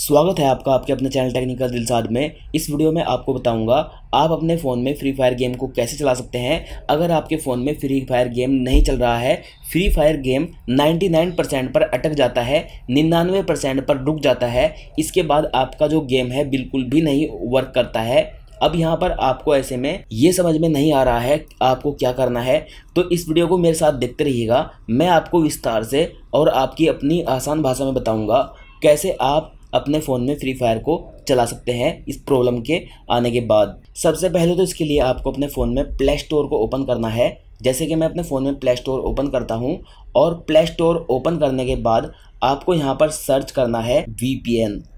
स्वागत है आपका आपके अपने चैनल टेक्निकल दिलसाद में इस वीडियो में आपको बताऊंगा आप अपने फ़ोन में फ्री फायर गेम को कैसे चला सकते हैं अगर आपके फ़ोन में फ्री फायर गेम नहीं चल रहा है फ्री फायर गेम 99 परसेंट पर अटक जाता है निन्यानवे परसेंट पर रुक जाता है इसके बाद आपका जो गेम है बिल्कुल भी नहीं वर्क करता है अब यहाँ पर आपको ऐसे में ये समझ में नहीं आ रहा है आपको क्या करना है तो इस वीडियो को मेरे साथ देखते रहिएगा मैं आपको विस्तार से और आपकी अपनी आसान भाषा में बताऊँगा कैसे आप अपने फ़ोन में फ्री फायर को चला सकते हैं इस प्रॉब्लम के आने के बाद सबसे पहले तो इसके लिए आपको अपने फ़ोन में प्ले स्टोर को ओपन करना है जैसे कि मैं अपने फ़ोन में प्ले स्टोर ओपन करता हूँ और प्ले स्टोर ओपन करने के बाद आपको यहाँ पर सर्च करना है वी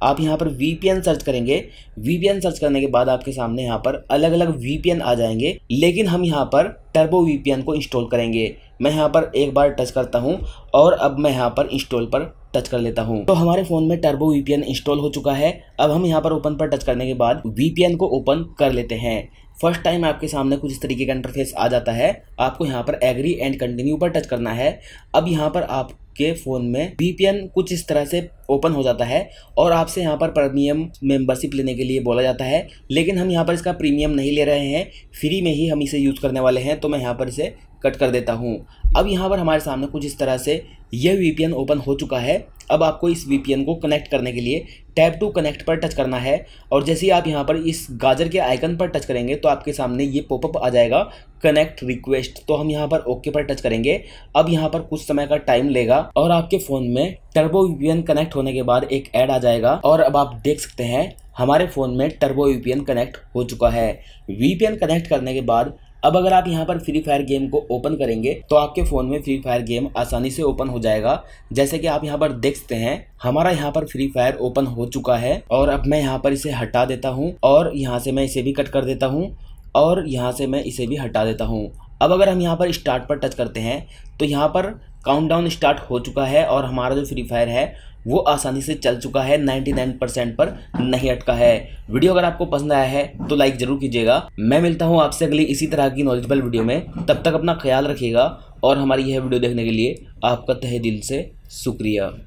आप यहाँ पर वी सर्च करेंगे वी सर्च करने के बाद आपके सामने यहाँ पर अलग अलग वी आ जाएंगे लेकिन हम यहाँ पर टर्बो वी को इंस्टॉल करेंगे मैं यहाँ पर एक बार टच करता हूँ और अब मैं यहाँ पर इंस्टॉल पर टच कर लेता हूँ तो हमारे फोन में टर्बो वीपीएन इंस्टॉल हो चुका है अब हम यहाँ पर ओपन पर टच करने के बाद वीपीएन को ओपन कर लेते हैं फर्स्ट टाइम आपके सामने कुछ इस तरीके का इंटरफेस आ जाता है आपको यहाँ पर एग्री एंड कंटिन्यू पर टच करना है अब यहाँ पर आप के फ़ोन में वीपीएन कुछ इस तरह से ओपन हो जाता है और आपसे यहाँ पर प्रीमियम मेंबरशिप लेने के लिए बोला जाता है लेकिन हम यहाँ पर इसका प्रीमियम नहीं ले रहे हैं फ्री में ही हम इसे यूज़ करने वाले हैं तो मैं यहाँ पर इसे कट कर देता हूँ अब यहाँ पर हमारे सामने कुछ इस तरह से यह वी ओपन हो चुका है अब आपको इस वी को कनेक्ट करने के लिए टैब टू कनेक्ट पर टच करना है और जैसे ही आप यहाँ पर इस गाजर के आइकन पर टच करेंगे तो आपके सामने ये पॉपअप आ जाएगा कनेक्ट रिक्वेस्ट तो हम यहाँ पर ओके पर टच करेंगे अब यहाँ पर कुछ समय का टाइम लेगा और आपके फ़ोन में टर्बो एन कनेक्ट होने के बाद एक ऐड आ जाएगा और अब आप देख सकते हैं हमारे फ़ोन में टर्बो एन कनेक्ट हो चुका है एन कनेक्ट करने के बाद अब अगर आप यहाँ पर फ्री फायर गेम को ओपन करेंगे तो आपके फ़ोन में फ्री फायर गेम आसानी से ओपन हो जाएगा जैसे कि आप यहाँ पर देख सकते हैं हमारा यहाँ पर फ्री फायर ओपन हो चुका है और अब मैं यहाँ पर इसे हटा देता हूँ और यहाँ से मैं इसे भी कट कर देता हूँ और यहाँ से मैं इसे भी हटा देता हूँ अब अगर हम यहाँ पर स्टार्ट पर टच करते हैं तो यहाँ पर काउंटडाउन स्टार्ट हो चुका है और हमारा जो फ्री फायर है वो आसानी से चल चुका है 99 परसेंट पर नहीं अटका है वीडियो अगर आपको पसंद आया है तो लाइक जरूर कीजिएगा मैं मिलता हूँ आपसे अगली इसी तरह की नॉलेजबल वीडियो में तब तक अपना ख्याल रखिएगा और हमारी यह वीडियो देखने के लिए आपका तहे दिल से शुक्रिया